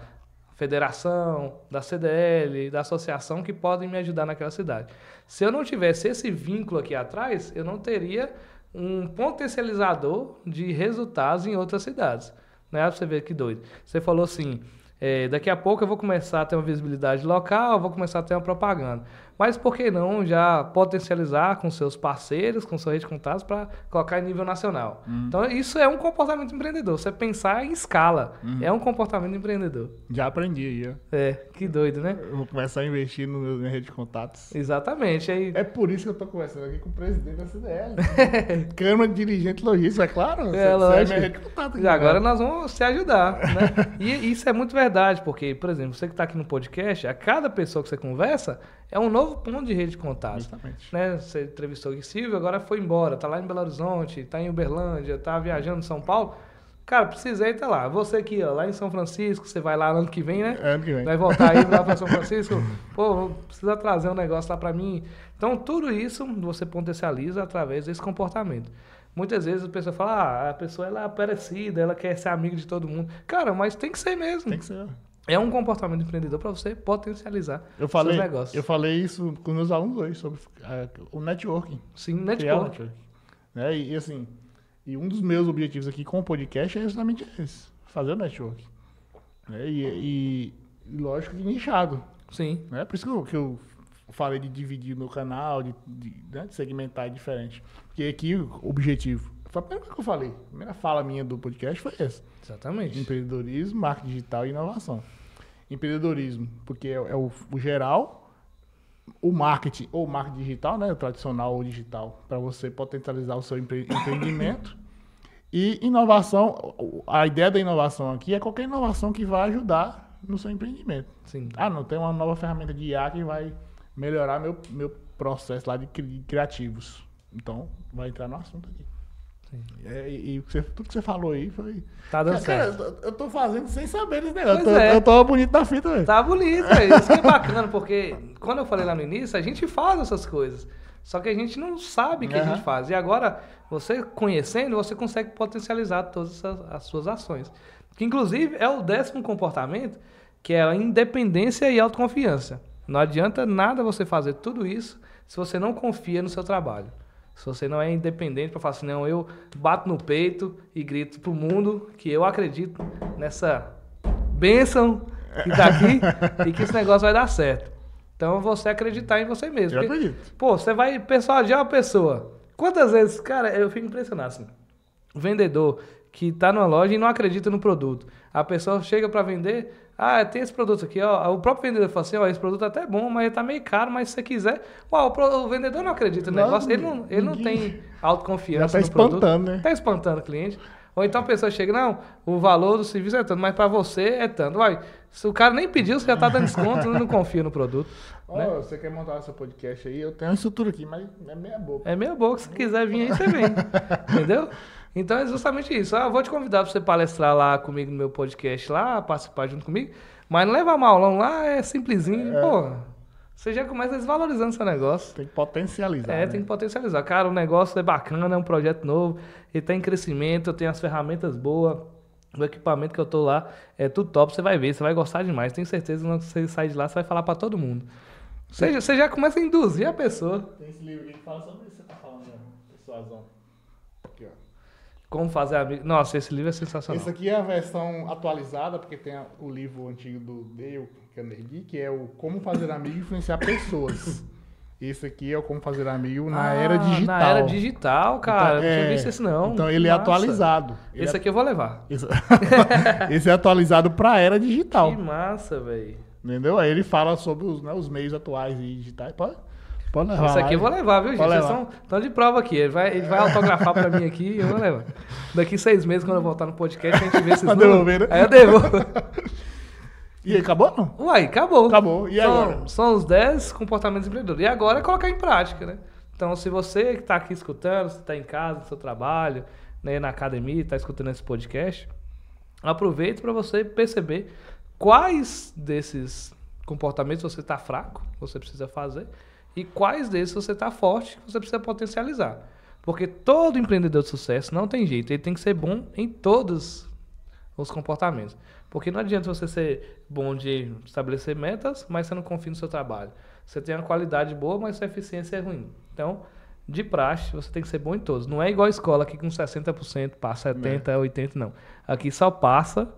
federação, da CDL, da associação que podem me ajudar naquela cidade? Se eu não tivesse esse vínculo aqui atrás, eu não teria um potencializador de resultados em outras cidades. é Pra você ver que doido. Você falou assim, é, daqui a pouco eu vou começar a ter uma visibilidade local, vou começar a ter uma propaganda mas por que não já potencializar com seus parceiros, com sua rede de contatos, para colocar em nível nacional? Uhum. Então, isso é um comportamento empreendedor, você pensar em escala. Uhum. É um comportamento empreendedor. Já aprendi aí, É, que doido, né? Eu vou começar a investir no meu, rede de contatos. Exatamente. Aí... É por isso que eu estou conversando aqui com o presidente da CDL. Câmara de Dirigente Logística, é claro. É, é rede É aqui, e agora né? nós vamos se ajudar, né? e isso é muito verdade, porque, por exemplo, você que está aqui no podcast, a cada pessoa que você conversa, é um novo ponto de rede de contato. Exatamente. Né? Você entrevistou o Silvio, agora foi embora, tá lá em Belo Horizonte, tá em Uberlândia, tá viajando em São Paulo. Cara, precisei estar tá lá. Você aqui, ó, lá em São Francisco, você vai lá ano que vem, né? É, ano que vem. Vai voltar aí lá para São Francisco. Pô, precisa trazer um negócio lá para mim. Então, tudo isso você potencializa através desse comportamento. Muitas vezes a pessoa fala, ah, a pessoa ela é parecida, ela quer ser amiga de todo mundo. Cara, mas tem que ser mesmo. Tem que ser. É um comportamento empreendedor para você potencializar eu falei, seus negócios. Eu falei isso com meus alunos hoje sobre é, o networking. Sim, networking. networking né? E, e, assim, e um dos meus objetivos aqui com o podcast é justamente esse, fazer o networking. Né? E, e, lógico que nichado. Sim. Né? Por isso que eu, que eu falei de dividir meu canal, de, de, né? de segmentar diferente. Porque aqui o objetivo foi a primeira coisa que eu falei. A primeira fala minha do podcast foi essa. Exatamente. Empreendedorismo, marketing digital e inovação. Empreendedorismo, porque é, é o, o, geral, o marketing, ou marketing digital, né? O tradicional ou digital, para você potencializar o seu empre empreendimento. E inovação, a ideia da inovação aqui é qualquer inovação que vai ajudar no seu empreendimento. Sim. Ah, não, tem uma nova ferramenta de IA que vai melhorar meu, meu processo lá de criativos. Então, vai entrar no assunto aqui. É, e, e você, tudo que você falou aí foi. Tá dando cara, certo. eu tô fazendo sem saber desse negócio. Eu tô, é. eu tô, bonito na fita, velho. Tá bonito, velho. É isso que é bacana, porque quando eu falei lá no início, a gente faz essas coisas. Só que a gente não sabe o que uhum. a gente faz. E agora, você conhecendo, você consegue potencializar todas as suas ações. Que, inclusive, é o décimo comportamento, que é a independência e autoconfiança. Não adianta nada você fazer tudo isso se você não confia no seu trabalho. Se você não é independente para falar assim, não, eu bato no peito e grito pro mundo que eu acredito nessa bênção que tá aqui e que esse negócio vai dar certo. Então você acreditar em você mesmo. Eu porque, acredito. Pô, você vai persuadir uma pessoa. Quantas vezes, cara, eu fico impressionado assim. O vendedor que tá numa loja e não acredita no produto. A pessoa chega para vender, ah, tem esse produto aqui, ó. O próprio vendedor falou assim, ó, esse produto é até bom, mas tá meio caro, mas se você quiser. Uau, o, vendedor não acredita no não, negócio, ele não, ele ninguém... não tem autoconfiança. Já tá espantando, produto. né? Tá espantando o cliente. Ou então a pessoa chega, não, o valor do serviço é tanto, mas para você é tanto. Uai, se o cara nem pediu, você já tá dando desconto, não confia no produto. Ó, né? Você quer montar o seu podcast aí? Eu tenho uma estrutura aqui, mas é meia boca. É meia boca, se quiser vir aí, você vem. Entendeu? Então é justamente isso. Ah, vou te convidar para você palestrar lá comigo no meu podcast lá, participar junto comigo. Mas não leva mal, não. Lá é simplesinho. É. Pô, você já começa desvalorizando seu negócio. Tem que potencializar. É, né? tem que potencializar. Cara, o negócio é bacana, é um projeto novo, ele tá em crescimento, eu tenho as ferramentas boas. O equipamento que eu tô lá é tudo top, você vai ver, você vai gostar demais. Tenho certeza que você sair de lá, você vai falar para todo mundo. Você, você já começa a induzir a pessoa. Tem esse livro que fala sobre isso que você tá falando, né? Persuasão. Como fazer amigo. Nossa, esse livro é sensacional. Esse aqui é a versão atualizada, porque tem o livro antigo do Dale Carnegie, é que é o Como Fazer Amigo e Influenciar Pessoas. Esse aqui é o Como Fazer Amigo na ah, Era Digital. Na Era Digital, então, cara. Então, é... Não tinha visto esse, não. Então, ele é Nossa. é atualizado. Ele esse é... aqui eu vou levar. Esse, esse é atualizado para a Era Digital. Que massa, velho. Entendeu? Aí ele fala sobre os, né, os meios atuais e digitais. Pode... Pode levar. Isso aqui eu vou levar, viu, gente? Vocês estão de prova aqui. Ele vai, ele vai autografar pra mim aqui e eu vou levar. Daqui seis meses, quando eu voltar no podcast, a gente vê se não. Devolver, né? Aí eu devo. E aí, acabou não? Uai, acabou. Acabou. E são, agora? São os 10 comportamentos empreendedores. E agora é colocar em prática, né? Então, se você que está aqui escutando, se está em casa, no seu trabalho, né, na academia, está escutando esse podcast, aproveite para você perceber quais desses comportamentos você está fraco, você precisa fazer, e quais desses você está forte que você precisa potencializar. Porque todo empreendedor de sucesso não tem jeito, ele tem que ser bom em todos os comportamentos. Porque não adianta você ser bom de estabelecer metas, mas você não confia no seu trabalho. Você tem uma qualidade boa, mas sua eficiência é ruim. Então, de praxe, você tem que ser bom em todos. Não é igual a escola aqui com 60%, passa 70%, é. 80%, não. Aqui só passa,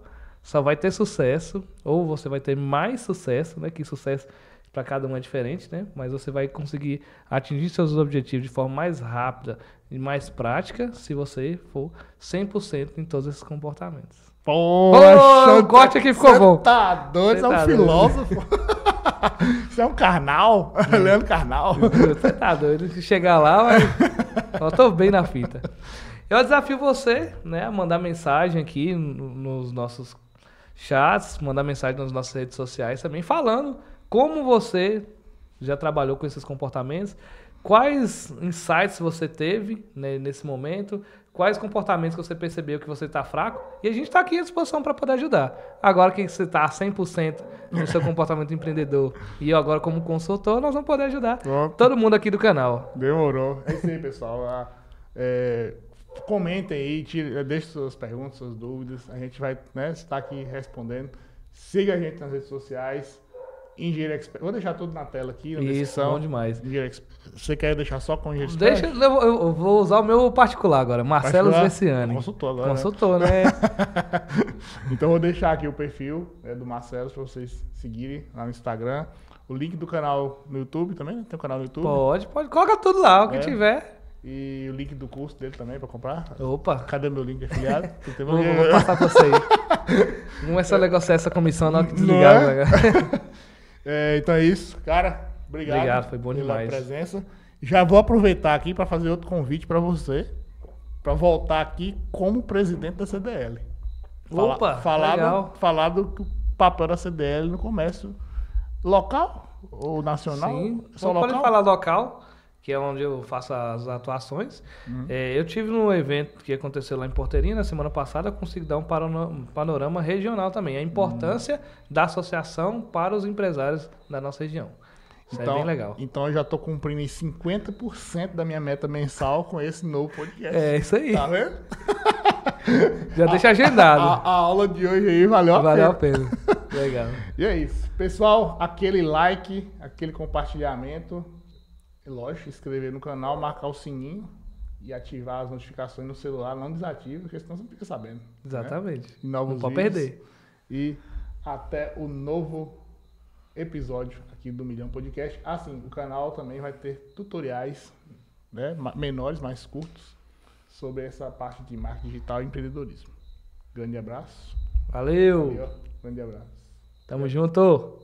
só vai ter sucesso, ou você vai ter mais sucesso, né? Que sucesso para cada um é diferente, né? Mas você vai conseguir atingir seus objetivos de forma mais rápida e mais prática se você for 100% em todos esses comportamentos. Bom, o corte aqui ficou bom. Tá doido, você é um tá filósofo. Você é um carnal, é. Leandro Carnal. Você tá doido. Se chegar lá, mas... eu tô bem na fita. Eu desafio você, né, a mandar mensagem aqui nos nossos chats, mandar mensagem nas nossas redes sociais também, falando como você já trabalhou com esses comportamentos? Quais insights você teve né, nesse momento? Quais comportamentos que você percebeu que você está fraco? E a gente está aqui à disposição para poder ajudar. Agora que você está 100% no seu comportamento empreendedor e eu agora como consultor, nós vamos poder ajudar Pronto. todo mundo aqui do canal. Demorou. É isso aí, pessoal. Ah, é, comentem aí, tira, suas perguntas, suas dúvidas. A gente vai né, estar aqui respondendo. Siga a gente nas redes sociais. Engenheiro Expert. Vou deixar tudo na tela aqui. Na Isso, bom demais. Você quer deixar só com Engenheiro Expert? Deixa, eu, eu, vou usar o meu particular agora, Marcelo particular, Veciani. agora. né? né? então vou deixar aqui o perfil né, do Marcelo para vocês seguirem lá no Instagram. O link do canal no YouTube também, né? Tem um canal no YouTube? Pode, pode. Coloca tudo lá, o que é. tiver. E o link do curso dele também para comprar. Opa! Cadê meu link de afiliado? vou, vou, passar para você aí. Não é só negociar essa comissão na hora que desligar. Não é? É, então é isso, cara. Obrigado. Obrigado, foi bom pela presença. Já vou aproveitar aqui para fazer outro convite para você, para voltar aqui como presidente da CDL. Fala, Opa, falar legal. Do, falar do papel da CDL no comércio local ou nacional? Sim, só, só local? pode falar local que é onde eu faço as atuações. Uhum. É, eu tive um evento que aconteceu lá em Porteirinha, na semana passada, eu consegui dar um panorama, regional também, a uhum. importância uhum. da associação para os empresários da nossa região. Isso então, é bem então, legal. Então eu já estou cumprindo em 50% da minha meta mensal com esse novo podcast. É isso aí. Tá vendo? já deixa a, agendado. A, a, aula de hoje aí valeu a valeu pena. Valeu a pena. Legal. e é isso. Pessoal, aquele like, aquele compartilhamento. É lógico, inscrever no canal, marcar o sininho e ativar as notificações no celular. Não desativa, porque senão você não fica sabendo. Né? Exatamente. Né? Não vídeos. pode perder. E até o novo episódio aqui do Milhão Podcast. Assim, ah, o canal também vai ter tutoriais né, menores, mais curtos, sobre essa parte de marketing digital e empreendedorismo. Grande abraço. Valeu. Valeu. Grande abraço. Tamo Valeu. junto.